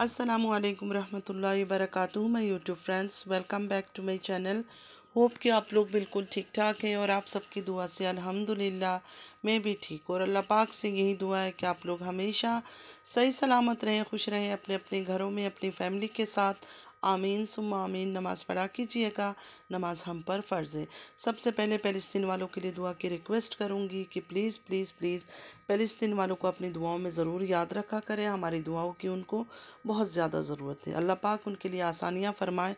असलकम रहमतुल्लाहि वरकatuh मैं YouTube friends welcome back to my channel hope कि आप लोग बिल्कुल ठीक ठाक हैं और आप सबकी दुआ से अल्हम्दुलिल्लाह मैं भी ठीक और अल्लाह पाक से यही दुआ है कि आप लोग हमेशा सही सलामत रहें खुश रहें अपने अपने घरों में अपनी फैमिली के साथ आमीन सुम आमीन नमाज़ पढ़ा कीजिएगा नमाज हम पर फ़र्ज़ है सबसे पहले फ़लस्तीन वालों के लिए दुआ की रिक्वेस्ट करूँगी कि प्लीज़ प्लीज़ प्लीज़ फ़लस्तीन वालों को अपनी दुआओं में ज़रूर याद रखा करें हमारी दुआओं की उनको बहुत ज़्यादा ज़रूरत है अल्लाह पाक उनके लिए आसानियाँ फ़रमाएँ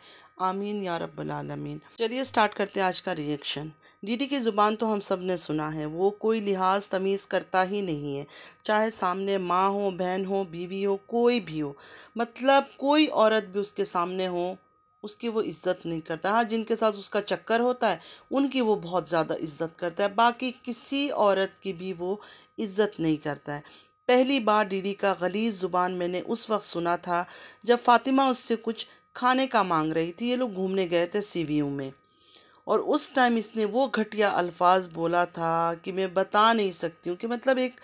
आमीन या रब्बालमीन आलमीन चलिए स्टार्ट करते हैं आज का रिएक्शन दीदी की ज़ुबान तो हम सब ने सुना है वो कोई लिहाज तमीज़ करता ही नहीं है चाहे सामने माँ हो बहन हो बीवी हो कोई भी हो मतलब कोई औरत भी उसके सामने हो उसकी वो इज़्ज़त नहीं करता हाँ जिनके साथ उसका चक्कर होता है उनकी वो बहुत ज़्यादा इज़्ज़त करता है बाकी किसी औरत की भी वो इज़्ज़त नहीं करता है पहली बार डीडी का गलीज ज़ुबान मैंने उस वक्त सुना था जब फ़ातिमा उससे कुछ खाने का मांग रही थी ये लोग घूमने गए थे सी में और उस टाइम इसने वो घटिया अल्फाज बोला था कि मैं बता नहीं सकती हूँ कि मतलब एक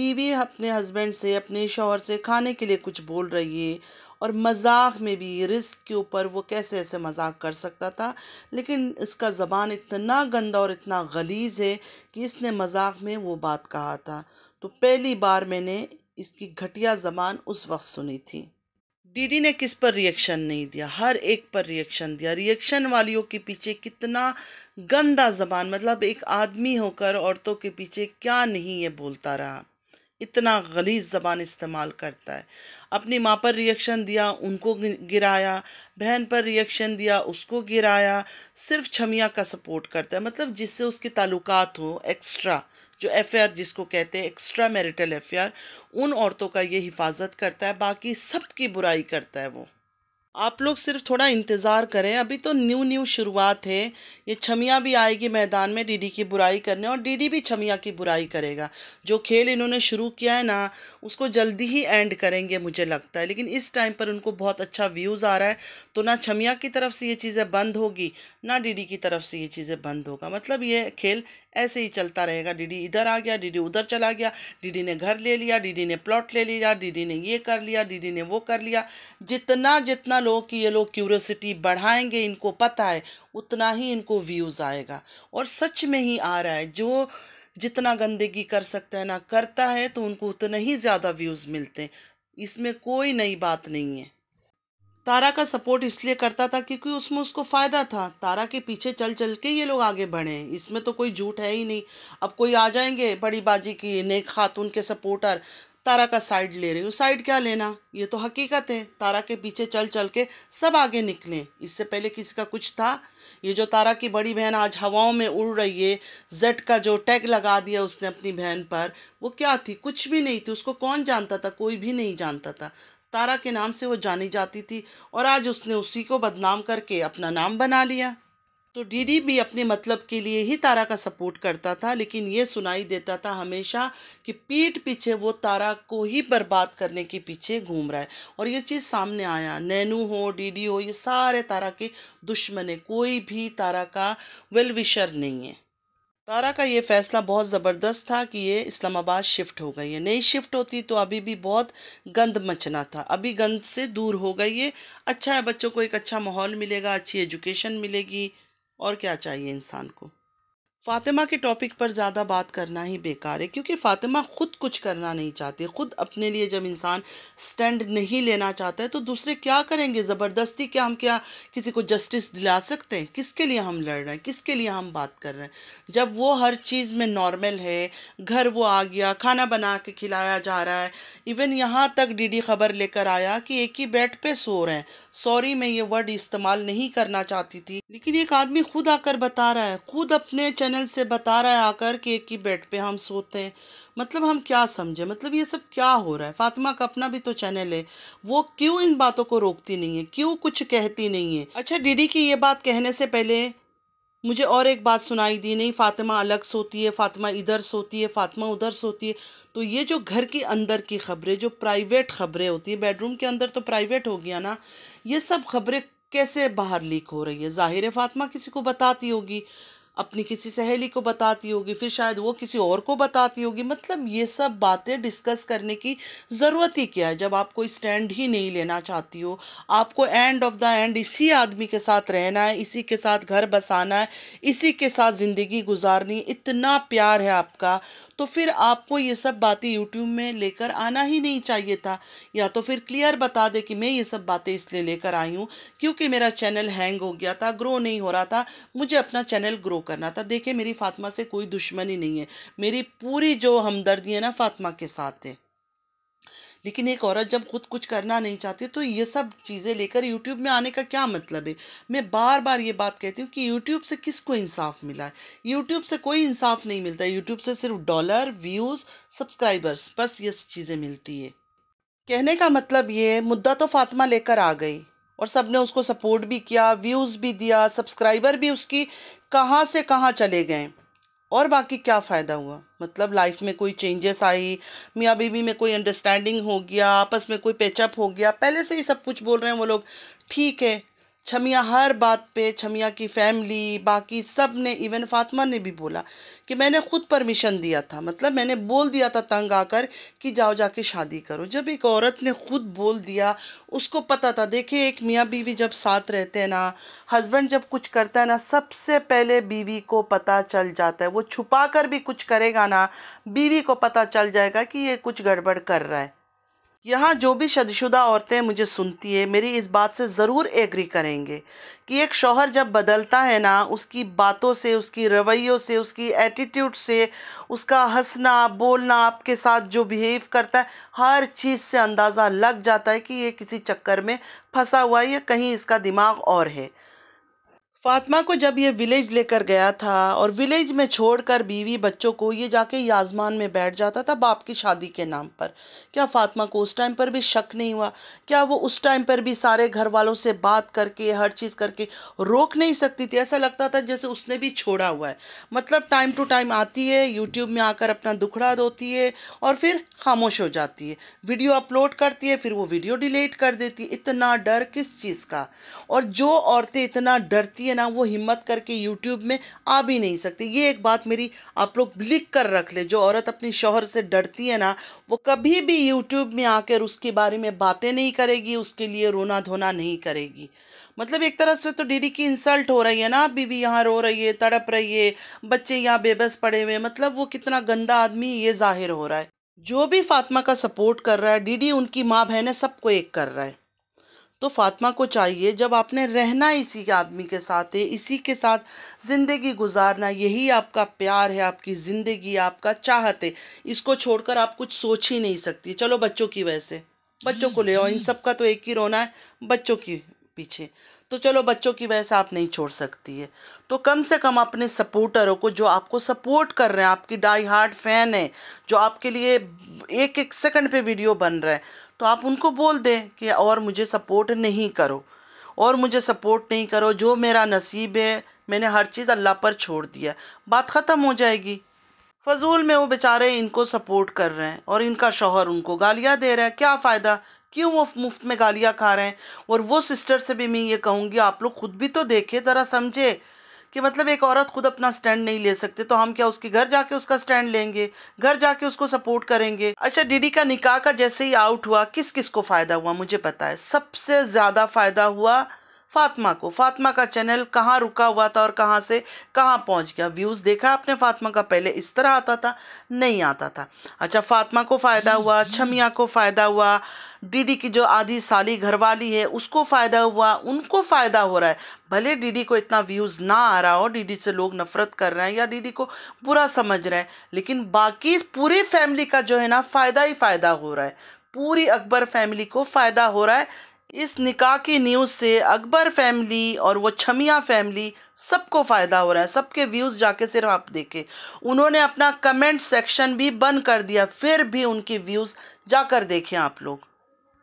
बीवी अपने हस्बैंड से अपने शोहर से खाने के लिए कुछ बोल रही है और मजाक में भी रिस्क के ऊपर वो कैसे ऐसे मजाक कर सकता था लेकिन इसका ज़बान इतना गंदा और इतना गलीज़ है कि इसने मजाक में वो बात कहा था तो पहली बार मैंने इसकी घटिया ज़बान उस वक्त सुनी थी डीडी ने किस पर रिएक्शन नहीं दिया हर एक पर रिएक्शन दिया रिएक्शन वालियों के पीछे कितना गंदा जबान मतलब एक आदमी होकर औरतों के पीछे क्या नहीं ये बोलता रहा इतना गलीज जबान इस्तेमाल करता है अपनी माँ पर रिएक्शन दिया उनको गिराया बहन पर रिएक्शन दिया उसको गिराया सिर्फ छमिया का सपोर्ट करता है मतलब जिससे उसके ताल्लुकात हो एक्स्ट्रा जो एफ़ जिसको कहते हैं एक्स्ट्रा मैरिटल एफ़ उन औरतों का ये हिफाजत करता है बाकी सब की बुराई करता है वो आप लोग सिर्फ थोड़ा इंतज़ार करें अभी तो न्यू न्यू शुरुआत है ये छमिया भी आएगी मैदान में डीडी की बुराई करने और डीडी भी छमिया की बुराई करेगा जो खेल इन्होंने शुरू किया है ना उसको जल्दी ही एंड करेंगे मुझे लगता है लेकिन इस टाइम पर उनको बहुत अच्छा व्यूज़ आ रहा है तो ना छमिया की तरफ से ये चीज़ें बंद होगी ना डीडी की तरफ से ये चीज़ें बंद होगा मतलब ये खेल ऐसे ही चलता रहेगा डीडी इधर आ गया डीडी उधर चला गया डीडी ने घर ले लिया डीडी ने प्लॉट ले लिया डीडी ने ये कर लिया डीडी ने वो कर लिया जितना जितना लोगों की ये लोग क्यूरोसिटी बढ़ाएंगे इनको पता है उतना ही इनको व्यूज़ आएगा और सच में ही आ रहा है जो जितना गंदगी कर सकता है ना करता है तो उनको उतना ही ज़्यादा व्यूज़ मिलते हैं इसमें कोई नई बात नहीं है तारा का सपोर्ट इसलिए करता था क्योंकि उसमें उसको फ़ायदा था तारा के पीछे चल चल के ये लोग आगे बढ़े इसमें तो कोई झूठ है ही नहीं अब कोई आ जाएंगे बड़ी बाजी की नेक खातून के सपोर्टर तारा का साइड ले रही हूँ साइड क्या लेना ये तो हकीकत है तारा के पीछे चल चल के सब आगे निकले इससे पहले किसी का कुछ था ये जो तारा की बड़ी बहन आज हवाओं में उड़ रही है जेट का जो टैग लगा दिया उसने अपनी बहन पर वो क्या थी कुछ भी नहीं थी उसको कौन जानता था कोई भी नहीं जानता था तारा के नाम से वो जानी जाती थी और आज उसने उसी को बदनाम करके अपना नाम बना लिया तो डीडी भी अपने मतलब के लिए ही तारा का सपोर्ट करता था लेकिन ये सुनाई देता था हमेशा कि पीठ पीछे वो तारा को ही बर्बाद करने के पीछे घूम रहा है और ये चीज़ सामने आया नैनू हो डीडी हो ये सारे तारा के दुश्मन है कोई भी तारा का वेल विशर नहीं है तारा का ये फैसला बहुत ज़बरदस्त था कि ये इस्लामाबाद शिफ्ट हो गई है नई शिफ्ट होती तो अभी भी बहुत गंद मचना था अभी गंद से दूर हो गई है अच्छा है बच्चों को एक अच्छा माहौल मिलेगा अच्छी एजुकेशन मिलेगी और क्या चाहिए इंसान को फ़ातिमा के टॉपिक पर ज़्यादा बात करना ही बेकार है क्योंकि फ़ातिमा ख़ुद कुछ करना नहीं चाहती ख़ुद अपने लिए जब इंसान स्टैंड नहीं लेना चाहता है तो दूसरे क्या करेंगे ज़बरदस्ती क्या हम क्या किसी को जस्टिस दिला सकते हैं किसके लिए हम लड़ रहे हैं किसके लिए हम बात कर रहे हैं जब वो हर चीज़ में नॉर्मल है घर वो आ गया खाना बना के खिलाया जा रहा है इवन यहाँ तक डी खबर लेकर आया कि एक ही बेड पर सो रहे हैं सॉरी मैं ये वर्ड इस्तेमाल नहीं करना चाहती थी लेकिन एक आदमी खुद आकर बता रहा है खुद अपने चैनल चैनल से बता रहा है आकर कि एक ही बेड पे हम सोते हैं मतलब हम क्या समझे मतलब ये सब क्या हो रहा है फातिमा का अपना भी तो चैनल है वो क्यों इन बातों को रोकती नहीं है क्यों कुछ कहती नहीं है अच्छा डीडी की ये बात कहने से पहले मुझे और एक बात सुनाई दी नहीं फातिमा अलग सोती है फातिमा इधर सोती है फातिमा उधर सोती है तो ये जो घर के अंदर की खबरें जो प्राइवेट खबरें होती है बेडरूम के अंदर तो प्राइवेट हो गया ना ये सब खबरें कैसे बाहर लीक हो रही है ज़ाहिर है फातिमा किसी को बताती होगी अपनी किसी सहेली को बताती होगी फिर शायद वो किसी और को बताती होगी मतलब ये सब बातें डिस्कस करने की ज़रूरत ही क्या है जब आप कोई स्टैंड ही नहीं लेना चाहती हो आपको एंड ऑफ द एंड इसी आदमी के साथ रहना है इसी के साथ घर बसाना है इसी के साथ ज़िंदगी गुजारनी इतना प्यार है आपका तो फिर आपको ये सब बातें यूट्यूब में लेकर आना ही नहीं चाहिए था या तो फिर क्लियर बता दे कि मैं ये सब बातें इसलिए लेकर आई हूँ क्योंकि मेरा चैनल हैंग हो गया था ग्रो नहीं हो रहा था मुझे अपना चैनल ग्रो करना था देखिए मेरी फ़ातिमा से कोई दुश्मनी नहीं है मेरी पूरी जो हमदर्दी है ना फ़ातिमा के साथ है लेकिन एक औरत जब खुद कुछ करना नहीं चाहती तो ये सब चीज़ें लेकर यूट्यूब में आने का क्या मतलब है मैं बार बार ये बात कहती हूँ कि यूट्यूब से किसको इंसाफ मिला है यूट्यूब से कोई इंसाफ नहीं मिलता यूट्यूब से सिर्फ डॉलर व्यूज़ सब्सक्राइबर्स बस ये चीज़ें मिलती है कहने का मतलब ये मुद्दा तो फातिमा लेकर आ गई और सब ने उसको सपोर्ट भी किया व्यूज़ भी दिया सब्सक्राइबर भी उसकी कहाँ से कहाँ चले गए और बाकी क्या फ़ायदा हुआ मतलब लाइफ में कोई चेंजेस आई मियाँ बीबी में कोई अंडरस्टैंडिंग हो गया आपस में कोई पेचअप हो गया पहले से ही सब कुछ बोल रहे हैं वो लोग ठीक है छमिया हर बात पे छमिया की फैमिली बाकी सब ने इवन फातिमा ने भी बोला कि मैंने ख़ुद परमिशन दिया था मतलब मैंने बोल दिया था तंग आकर कि जाओ जाके शादी करो जब एक औरत ने ख़ुद बोल दिया उसको पता था देखिए एक मियाँ बीवी जब साथ रहते हैं ना हस्बैंड जब कुछ करता है ना सबसे पहले बीवी को पता चल जाता है वो छुपा कर भी कुछ करेगा ना बीवी को पता चल जाएगा कि ये कुछ गड़बड़ कर रहा है यहाँ जो भी शदशुदा औरतें मुझे सुनती है मेरी इस बात से ज़रूर एग्री करेंगे कि एक शौहर जब बदलता है ना उसकी बातों से उसकी रवैयों से उसकी एटीट्यूड से उसका हंसना बोलना आपके साथ जो बिहेव करता है हर चीज़ से अंदाज़ा लग जाता है कि ये किसी चक्कर में फंसा हुआ है या कहीं इसका दिमाग और है फातिमा को जब ये विलेज लेकर गया था और विलेज में छोड़कर बीवी बच्चों को ये जाके याजमान में बैठ जाता था बाप की शादी के नाम पर क्या फातिमा को उस टाइम पर भी शक नहीं हुआ क्या वो उस टाइम पर भी सारे घर वालों से बात करके हर चीज़ करके रोक नहीं सकती थी ऐसा लगता था जैसे उसने भी छोड़ा हुआ है मतलब टाइम टू टाइम आती है यूट्यूब में आकर अपना दुखड़ा धोती है और फिर खामोश हो जाती है वीडियो अपलोड करती है फिर वो वीडियो डिलीट कर देती है इतना डर किस चीज़ का और जो औरतें इतना डरती है ना वो हिम्मत करके यूट्यूब में आ भी नहीं सकती ये एक बात मेरी आप लोग लिख कर रख ले जो औरत अपने शोहर से डरती है ना वो कभी भी यूट्यूब में आकर उसके बारे में बातें नहीं करेगी उसके लिए रोना धोना नहीं करेगी मतलब एक तरह से तो डीडी की इंसल्ट हो रही है ना बीवी यहाँ रो रही है तड़प रही है बच्चे यहाँ बेबस पड़े हुए मतलब वो कितना गंदा आदमी ये जाहिर हो रहा है जो भी फातिमा का सपोर्ट कर रहा है डीडी उनकी माँ है सबको एक कर रहा है तो फातिमा को चाहिए जब आपने रहना इसी के आदमी के साथ है इसी के साथ ज़िंदगी गुजारना यही आपका प्यार है आपकी ज़िंदगी आपका चाहत है इसको छोड़कर आप कुछ सोच ही नहीं सकती चलो बच्चों की वजह से बच्चों को ले आओ इन सब का तो एक ही रोना है बच्चों की पीछे तो चलो बच्चों की वजह से आप नहीं छोड़ सकती है तो कम से कम अपने सपोर्टरों को जो आपको सपोर्ट कर रहे हैं आपकी डाई हार्ड फैन है जो आपके लिए एक एक सेकंड पे वीडियो बन रहा है तो आप उनको बोल दें कि और मुझे सपोर्ट नहीं करो और मुझे सपोर्ट नहीं करो जो मेरा नसीब है मैंने हर चीज़ अल्लाह पर छोड़ दिया बात ख़त्म हो जाएगी फजूल में वो बेचारे इनको सपोर्ट कर रहे हैं और इनका शोहर उनको गालियाँ दे रहा है क्या फ़ायदा क्यों वो मुफ्त में गालियाँ खा रहे हैं और वो सिस्टर से भी मैं ये कहूँगी आप लोग खुद भी तो देखें ज़रा समझे कि मतलब एक औरत खुद अपना स्टैंड नहीं ले सकते तो हम क्या उसके घर जाके उसका स्टैंड लेंगे घर जाके उसको सपोर्ट करेंगे अच्छा डीडी का निकाह का जैसे ही आउट हुआ किस किस को फ़ायदा हुआ मुझे पता है सबसे ज़्यादा फ़ायदा हुआ फातिमा को फातिमा का चैनल कहाँ रुका हुआ था और कहाँ से कहाँ पहुँच गया व्यूज़ देखा आपने फातिमा का पहले इस तरह आता था नहीं आता था अच्छा फातिमा को फ़ायदा हुआ छमिया को फ़ायदा हुआ डीडी की जो आधी साली घरवाली है उसको फ़ायदा हुआ उनको फ़ायदा हो रहा है भले डीडी को इतना व्यूज़ ना आ रहा हो डीडी से लोग नफ़रत कर रहे हैं या डीडी को बुरा समझ रहे हैं लेकिन बाकी पूरी फैमिली का जो है ना फ़ायदा ही फ़ायदा हो रहा है पूरी अकबर फैमिली को फ़ायदा हो रहा है इस निकाह की न्यूज़ से अकबर फैमिली और वो छमिया फैमिली सबको फ़ायदा हो रहा है सबके व्यूज़ जाके सिर्फ आप देखें उन्होंने अपना कमेंट सेक्शन भी बंद कर दिया फिर भी उनके व्यूज़ जाकर देखें आप लोग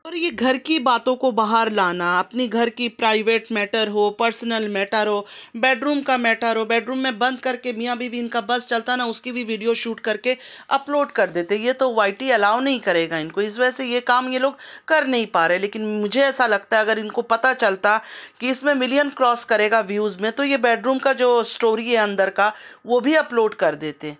और ये घर की बातों को बाहर लाना अपनी घर की प्राइवेट मैटर हो पर्सनल मैटर हो बेडरूम का मैटर हो बेडरूम में बंद करके मियाँ बीवी इनका बस चलता ना उसकी भी वीडियो शूट करके अपलोड कर देते ये तो वाईटी अलाउ नहीं करेगा इनको इस वजह से ये काम ये लोग कर नहीं पा रहे लेकिन मुझे ऐसा लगता है अगर इनको पता चलता कि इसमें मिलियन क्रॉस करेगा व्यूज़ में तो ये बेडरूम का जो स्टोरी है अंदर का वो भी अपलोड कर देते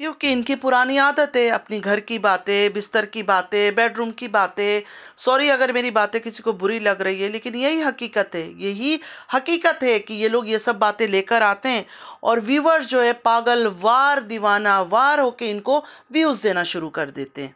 क्योंकि इनकी पुरानी आदतें अपनी घर की बातें बिस्तर की बातें बेडरूम की बातें सॉरी अगर मेरी बातें किसी को बुरी लग रही है लेकिन यही हकीकत है यही हकीकत है कि ये लोग ये सब बातें लेकर आते हैं और व्यूवर्स जो है पागल वार दीवाना वार होकर इनको व्यूज़ देना शुरू कर देते हैं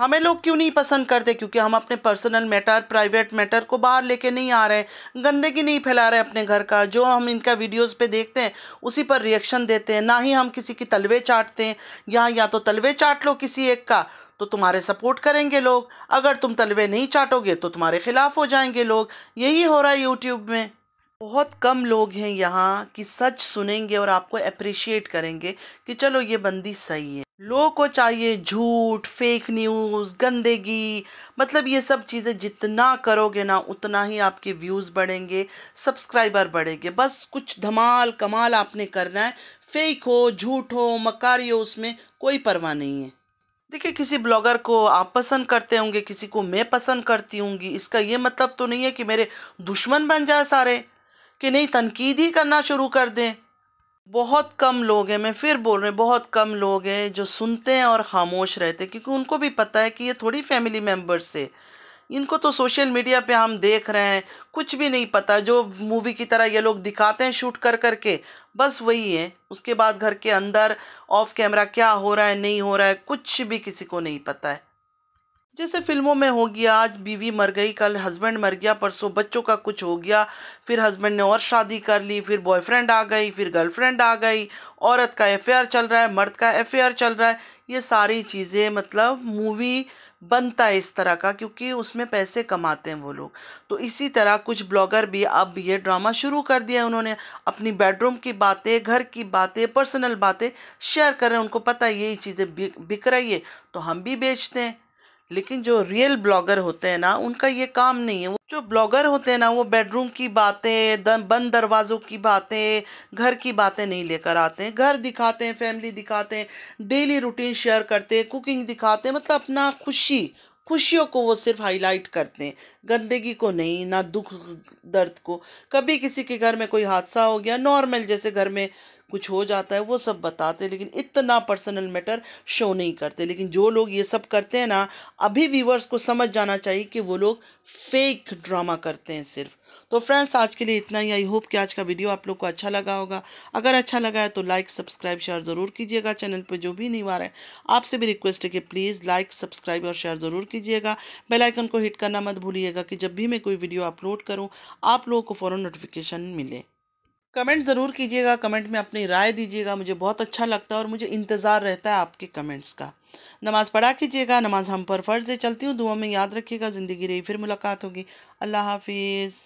हमें लोग क्यों नहीं पसंद करते क्योंकि हम अपने पर्सनल मैटर प्राइवेट मैटर को बाहर लेके नहीं आ रहे गंदगी नहीं फैला रहे अपने घर का जो हम इनका वीडियोस पे देखते हैं उसी पर रिएक्शन देते हैं ना ही हम किसी की तलवे चाटते हैं यहाँ या तो तलवे चाट लो किसी एक का तो तुम्हारे सपोर्ट करेंगे लोग अगर तुम तलवे नहीं चाटोगे तो तुम्हारे ख़िलाफ़ हो जाएंगे लोग यही हो रहा है यूट्यूब में बहुत कम लोग हैं यहाँ कि सच सुनेंगे और आपको अप्रिशिएट करेंगे कि चलो ये बंदी सही है लोगों को चाहिए झूठ फेक न्यूज़ गंदगी मतलब ये सब चीज़ें जितना करोगे ना उतना ही आपके व्यूज़ बढ़ेंगे सब्सक्राइबर बढ़ेंगे बस कुछ धमाल कमाल आपने करना है फेक हो झूठ हो मकारी हो उसमें कोई परवाह नहीं है देखिए किसी ब्लॉगर को आप पसंद करते होंगे किसी को मैं पसंद करती हूँगी इसका ये मतलब तो नहीं है कि मेरे दुश्मन बन जाए सारे कि नहीं तनकीद ही करना शुरू कर दें बहुत कम लोग हैं मैं फिर बोल रही हूँ बहुत कम लोग हैं जो सुनते हैं और ख़ामोश रहते हैं क्योंकि उनको भी पता है कि ये थोड़ी फैमिली मेम्बर्स से इनको तो सोशल मीडिया पे हम देख रहे हैं कुछ भी नहीं पता जो मूवी की तरह ये लोग दिखाते हैं शूट कर कर के बस वही है उसके बाद घर के अंदर ऑफ कैमरा क्या हो रहा है नहीं हो रहा है कुछ भी किसी को नहीं पता है जैसे फिल्मों में हो गया आज बीवी मर गई कल हस्बैंड मर गया परसों बच्चों का कुछ हो गया फिर हस्बैंड ने और शादी कर ली फिर बॉयफ्रेंड आ गई फिर गर्लफ्रेंड आ गई औरत का अफेयर चल रहा है मर्द का अफेयर चल रहा है ये सारी चीज़ें मतलब मूवी बनता है इस तरह का क्योंकि उसमें पैसे कमाते हैं वो लोग तो इसी तरह कुछ ब्लॉगर भी अब ये ड्रामा शुरू कर दिया उन्होंने अपनी बेडरूम की बातें घर की बातें पर्सनल बातें शेयर कर रहे हैं उनको पता है यही चीज़ें बिक रही है तो हम भी बेचते हैं लेकिन जो रियल ब्लॉगर होते हैं ना उनका ये काम नहीं है जो ब्लॉगर होते हैं ना वो बेडरूम की बातें बंद दरवाज़ों की बातें घर की बातें नहीं लेकर आते हैं घर दिखाते हैं फैमिली दिखाते हैं डेली रूटीन शेयर करते हैं कुकिंग दिखाते हैं मतलब अपना खुशी खुशियों को वो सिर्फ हाईलाइट करते हैं गंदगी को नहीं ना दुख दर्द को कभी किसी के घर में कोई हादसा हो गया नॉर्मल जैसे घर में कुछ हो जाता है वो सब बताते लेकिन इतना पर्सनल मैटर शो नहीं करते लेकिन जो लोग ये सब करते हैं ना अभी व्यूवर्स को समझ जाना चाहिए कि वो लोग फेक ड्रामा करते हैं सिर्फ तो फ्रेंड्स आज के लिए इतना ही आई होप कि आज का वीडियो आप लोग को अच्छा लगा होगा अगर अच्छा लगा है तो लाइक सब्सक्राइब शेयर ज़रूर कीजिएगा चैनल पर जो भी नहीं आ रहा है आपसे भी रिक्वेस्ट है कि प्लीज़ लाइक सब्सक्राइब और शेयर ज़रूर कीजिएगा बेल आइकन को हिट करना मत भूलिएगा कि जब भी मैं कोई वीडियो अपलोड करूँ आप लोगों को फ़ौरन नोटिफिकेशन मिले कमेंट ज़रूर कीजिएगा कमेंट में अपनी राय दीजिएगा मुझे बहुत अच्छा लगता है और मुझे इंतज़ार रहता है आपके कमेंट्स का नमाज़ पढ़ा कीजिएगा नमाज हम पर फ़र्ज है चलती हूँ दुआ में याद रखिएगा ज़िंदगी रही फिर मुलाकात होगी अल्लाह हाफिज़